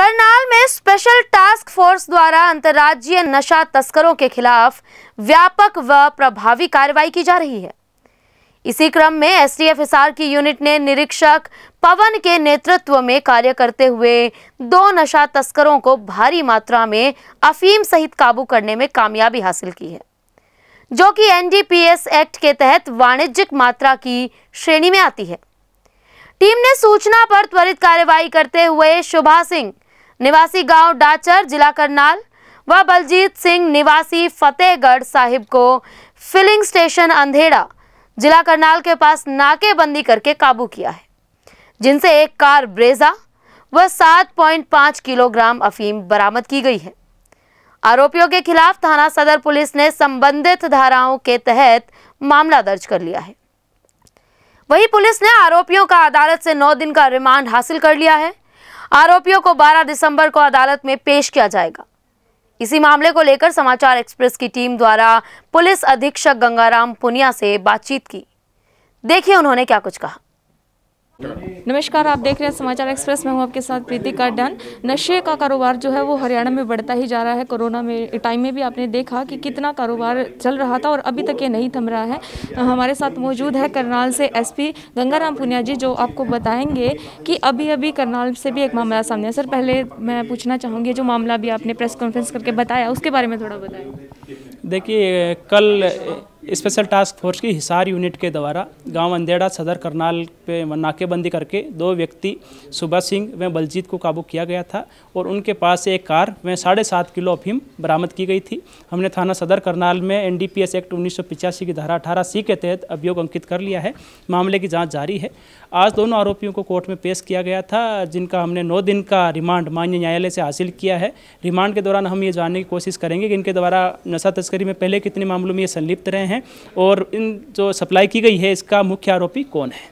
करनाल में special task force द्वारा अंतर्राज्यीय नशा तस्करों के खिलाफ व्यापक व प्रभावी कार्रवाई की जा रही है इसी क्रम में एस हिसार की यूनिट ने निरीक्षक पवन के नेतृत्व में कार्य करते हुए दो नशा तस्करों को भारी मात्रा में अफीम सहित काबू करने में कामयाबी हासिल की है जो कि एनडीपीएस एक्ट के तहत वाणिज्यिक मात्रा की श्रेणी में आती है टीम ने सूचना पर त्वरित कार्यवाही करते हुए शुभा सिंह निवासी गांव डाचर जिला करनाल व बलजीत सिंह निवासी फतेहगढ़ साहिब को फिलिंग स्टेशन अंधेड़ा जिला करनाल के पास नाकेबंदी करके काबू किया है जिनसे एक कार ब्रेजा व 7.5 किलोग्राम अफीम बरामद की गई है आरोपियों के खिलाफ थाना सदर पुलिस ने संबंधित धाराओं के तहत मामला दर्ज कर लिया है वही पुलिस ने आरोपियों का अदालत से नौ दिन का रिमांड हासिल कर लिया है आरोपियों को 12 दिसंबर को अदालत में पेश किया जाएगा इसी मामले को लेकर समाचार एक्सप्रेस की टीम द्वारा पुलिस अधीक्षक गंगाराम पुनिया से बातचीत की देखिए उन्होंने क्या कुछ कहा नमस्कार आप देख रहे हैं समाचार एक्सप्रेस में हूं आपके साथ प्रीति कार्डन नशे का कारोबार जो है वो हरियाणा में बढ़ता ही जा रहा है कोरोना में टाइम में भी आपने देखा कि कितना कारोबार चल रहा था और अभी तक ये नहीं थम रहा है हमारे साथ मौजूद है करनाल से एसपी गंगाराम पुनिया जी जो आपको बताएंगे कि अभी अभी करनाल से भी एक मामला सामने सर पहले मैं पूछना चाहूँगी जो मामला अभी आपने प्रेस कॉन्फ्रेंस करके बताया उसके बारे में थोड़ा बताएँ देखिए कल स्पेशल टास्क फोर्स की हिसार यूनिट के द्वारा गांव अंधेड़ा सदर करनाल पे नाकेबंदी करके दो व्यक्ति सुबह सिंह व बलजीत को काबू किया गया था और उनके पास एक कार में साढ़े सात किलो अफीम बरामद की गई थी हमने थाना सदर करनाल में एनडीपीएस एक्ट उन्नीस की धारा अठारह सी के तहत अभियोग अंकित कर लिया है मामले की जाँच जारी है आज दोनों आरोपियों को कोर्ट में पेश किया गया था जिनका हमने नौ दिन का रिमांड मान्य न्यायालय से हासिल किया है रिमांड के दौरान हम ये जानने की कोशिश करेंगे कि इनके द्वारा नशा तस्करी में पहले कितने मामलों में ये संलिप्त रहे हैं हैं और इन जो सप्लाई की गई है इसका मुख्य आरोपी कौन है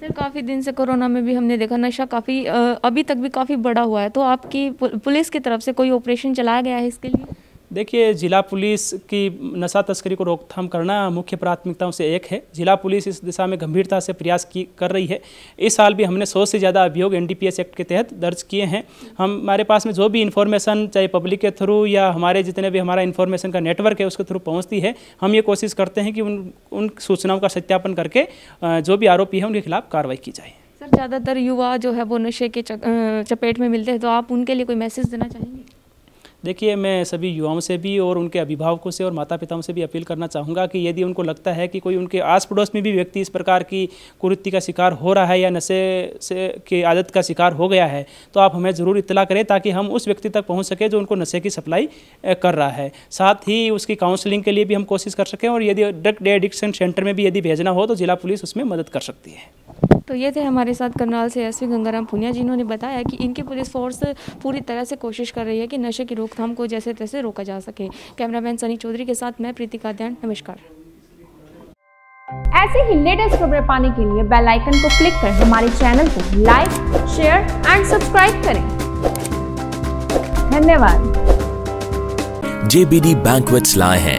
सर काफ़ी दिन से कोरोना में भी हमने देखा नशा काफ़ी अभी तक भी काफ़ी बड़ा हुआ है तो आपकी पुलिस की तरफ से कोई ऑपरेशन चलाया गया है इसके लिए देखिए जिला पुलिस की नशा तस्करी को रोकथाम करना मुख्य प्राथमिकताओं से एक है जिला पुलिस इस दिशा में गंभीरता से प्रयास की कर रही है इस साल भी हमने सौ से ज़्यादा अभियोग एनडीपीएस एक्ट के तहत दर्ज किए हैं हम हमारे पास में जो भी इन्फॉर्मेशन चाहे पब्लिक के थ्रू या हमारे जितने भी हमारा इन्फॉर्मेशन का नेटवर्क है उसके थ्रू पहुँचती है हम ये कोशिश करते हैं कि उन उन सूचनाओं का सत्यापन करके जो भी आरोपी है उनके खिलाफ कार्रवाई की जाए सर ज़्यादातर युवा जो है वो नशे के चपेट में मिलते हैं तो आप उनके लिए कोई मैसेज देना चाहेंगे देखिए मैं सभी युवाओं से भी और उनके अभिभावकों से और माता पिताओं से भी अपील करना चाहूँगा कि यदि उनको लगता है कि कोई उनके आस पड़ोस में भी व्यक्ति इस प्रकार की कुरुत्ति का शिकार हो रहा है या नशे से की आदत का शिकार हो गया है तो आप हमें ज़रूर इतला करें ताकि हम उस व्यक्ति तक पहुँच सकें जो उनको नशे की सप्लाई कर रहा है साथ ही उसकी काउंसलिंग के लिए भी हम कोशिश कर सकें और यदि ड्रग एडिक्शन सेंटर में भी यदि भेजना हो तो जिला पुलिस उसमें मदद कर सकती है तो ये थे हमारे साथ करनाल से एस गंगाराम पुनिया जिन्होंने बताया कि इनकी पुलिस फोर्स पूरी तरह से कोशिश कर रही है कि नशे की रोकथाम को जैसे तैसे रोका जा सके कैमरामैन सनी चौधरी के साथ मैं प्रीति काद्यान नमस्कार ऐसे ही लेटेस्ट खबरें पाने के लिए बेल आइकन को क्लिक कर हमारे चैनल को लाइक शेयर एंड सब्सक्राइब करें धन्यवाद जेबीडी बैंकवेट्स लाए हैं